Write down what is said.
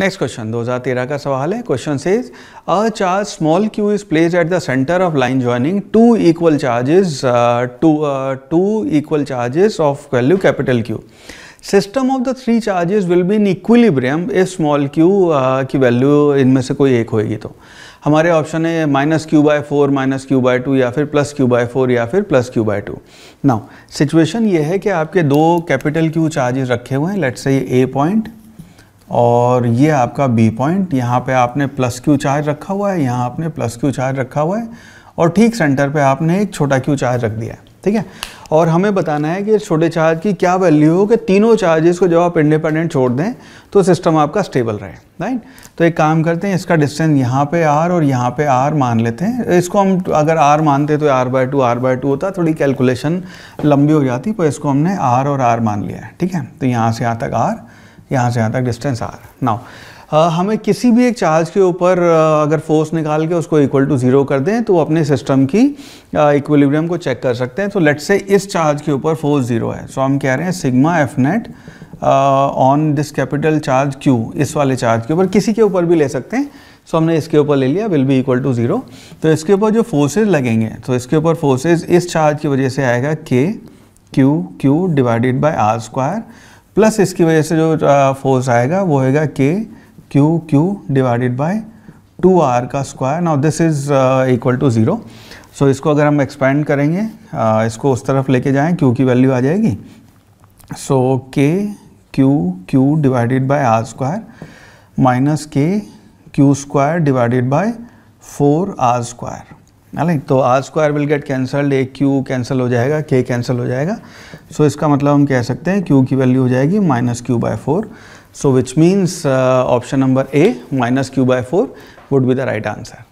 next question 2013 का सवाल है question says a charge small Q is place at the centre of line joining two equal charges two two equal charges of value capital Q system of the three charges will be in equilibrium if small Q की value इनमें से कोई एक होएगी तो हमारे option है minus Q by four minus Q by two या फिर प्लस क्यू बाय फोर या फिर plus Q by two now situation ये है कि आपके दो कैपिटल क्यू चार्जेस रखे हुए हैं लेट्स से ए पॉइंट और ये आपका बी पॉइंट यहाँ पे आपने प्लस क्यू चार्ज रखा हुआ है यहाँ आपने प्लस क्यू चार्ज रखा हुआ है और ठीक सेंटर पे आपने एक छोटा क्यू चार्ज रख दिया है ठीक है और हमें बताना है कि छोटे चार्ज की क्या वैल्यू हो कि तीनों चार्जेस को जब आप इंडिपेंडेंट छोड़ दें तो सिस्टम आपका स्टेबल रहे राइट तो एक काम करते हैं इसका डिस्टेंस यहाँ पे आर और यहाँ पे आर मान लेते हैं इसको हम अगर आर मानते तो R by two R by two होता थोड़ी कैलकुलेशन लंबी हो जाती पर इसको हमने आर और आर मान लिया है ठीक है तो यहाँ से यहाँ तक आर यहाँ से यहाँ तक डिस्टेंस आर नाउ हमें किसी भी एक चार्ज के ऊपर अगर फोर्स निकाल के उसको इक्वल टू ज़ीरो कर दें तो अपने सिस्टम की इक्विलिब्रियम को चेक कर सकते हैं तो लेट्स से इस चार्ज के ऊपर फोर्स ज़ीरो है सो so, हम कह रहे हैं sigma F net on this capital charge Q इस वाले चार्ज के ऊपर किसी के ऊपर भी ले सकते हैं सो so, हमने इसके ऊपर ले लिया will be equal to zero तो इसके ऊपर जो फोर्सेज लगेंगे तो इसके ऊपर फोर्सेज इस चार्ज की वजह से आएगा K Q Q divided by R square plus इसकी वजह से जो फोर्स आएगा वो होगा K Q Q divided by two R का square now this is equal to zero so इसको अगर हम एक्सपेंड करेंगे uh, इसको उस तरफ लेके जाएं क्यू की वैल्यू आ जाएगी so K Q Q divided by R square minus K Q square divided by four R square नहीं तो R square will get cancelled a Q cancel हो जाएगा के कैंसिल हो जाएगा सो so, इसका मतलब हम कह सकते हैं क्यू की वैल्यू हो जाएगी minus Q by four so which means option number A minus Q by four would be the right answer